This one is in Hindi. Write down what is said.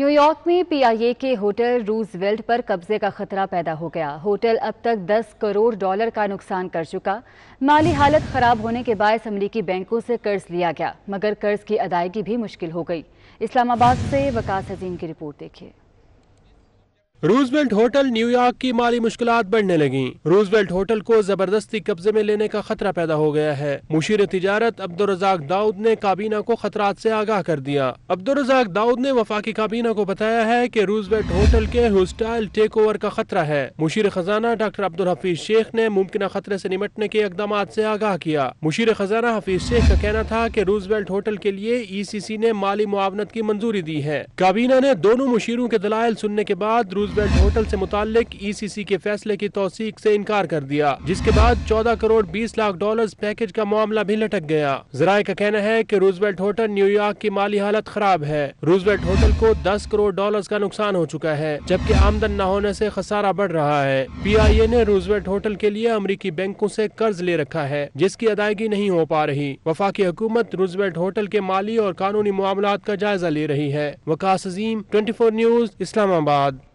न्यूयॉर्क में पीआईए के होटल रूजवेल्ट पर कब्जे का खतरा पैदा हो गया होटल अब तक 10 करोड़ डॉलर का नुकसान कर चुका माली हालत खराब होने के बायस अमरीकी बैंकों से कर्ज लिया गया मगर कर्ज की अदायगी भी मुश्किल हो गई इस्लामाबाद से वकास हजीन की रिपोर्ट देखिए रूजवेल्ट होटल न्यूयॉर्क की माली मुश्किल बढ़ने लगी रूजवेल्ट होटल को जबरदस्ती कब्जे में लेने का खतरा पैदा हो गया है मुशीर तजारत अब्दुलरजाक दाऊद ने काबीना को खतरा से आगाह कर दिया अब्दुलरजाक दाऊद ने वफाकी काबीना को बताया है की रूजवेल्ट होटल के होस्टाइल टेक ओवर का खतरा है मुशीर खजाना डॉक्टर अब्दुल हफीज शेख ने मुमकिन खतरे ऐसी निपटने के इकदाम ऐसी आगाह किया मुशीर खजाना हफीज शेख का कहना था की रूजवेल्ट होटल के लिए ई सी सी ने माली मुआवनत की मंजूरी दी है काबीना ने दोनों मुशीरों के दलाल सुनने के बाद रूजवेल्ट होटल से मुतालिक ईसीसी e के फैसले की तोसीक से इनकार कर दिया जिसके बाद 14 करोड़ 20 लाख डॉलर्स पैकेज का मामला भी लटक गया जराये का कहना है कि रूजबेल्ट होटल न्यूयॉर्क की माली हालत खराब है रूजबेल्ट होटल को 10 करोड़ डॉलर्स का नुकसान हो चुका है जबकि आमदन न होने ऐसी खसारा बढ़ रहा है पी ने रूजवेल्ट होटल के लिए अमरीकी बैंकों ऐसी कर्ज ले रखा है जिसकी अदायगी नहीं हो पा रही वफाकी हुकूमत रूजवेल्ट होटल के माली और कानूनी मामला का जायजा ले रही है वकास अजीम ट्वेंटी न्यूज इस्लामाबाद